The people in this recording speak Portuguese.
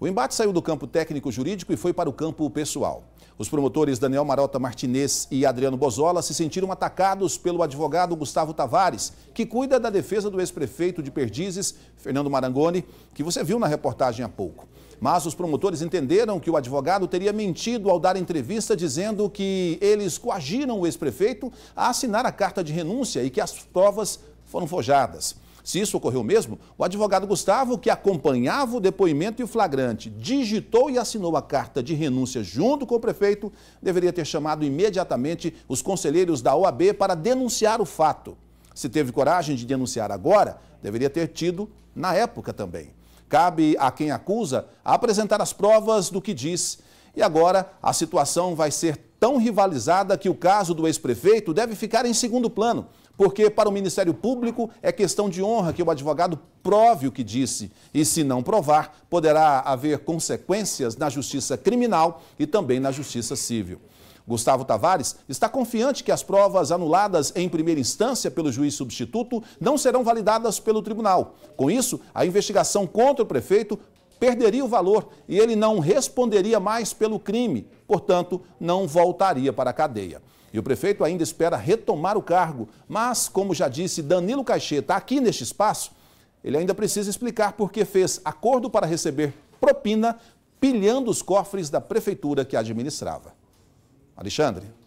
O embate saiu do campo técnico-jurídico e foi para o campo pessoal. Os promotores Daniel Marota Martinez e Adriano Bozola se sentiram atacados pelo advogado Gustavo Tavares, que cuida da defesa do ex-prefeito de Perdizes, Fernando Marangoni, que você viu na reportagem há pouco. Mas os promotores entenderam que o advogado teria mentido ao dar entrevista dizendo que eles coagiram o ex-prefeito a assinar a carta de renúncia e que as provas foram forjadas. Se isso ocorreu mesmo, o advogado Gustavo, que acompanhava o depoimento e o flagrante, digitou e assinou a carta de renúncia junto com o prefeito, deveria ter chamado imediatamente os conselheiros da OAB para denunciar o fato. Se teve coragem de denunciar agora, deveria ter tido na época também. Cabe a quem acusa apresentar as provas do que diz. E agora a situação vai ser tão rivalizada que o caso do ex-prefeito deve ficar em segundo plano, porque para o Ministério Público é questão de honra que o advogado prove o que disse, e se não provar, poderá haver consequências na justiça criminal e também na justiça civil. Gustavo Tavares está confiante que as provas anuladas em primeira instância pelo juiz substituto não serão validadas pelo tribunal. Com isso, a investigação contra o prefeito perderia o valor e ele não responderia mais pelo crime, portanto, não voltaria para a cadeia. E o prefeito ainda espera retomar o cargo, mas, como já disse Danilo Caixeta aqui neste espaço, ele ainda precisa explicar por que fez acordo para receber propina, pilhando os cofres da prefeitura que administrava. Alexandre.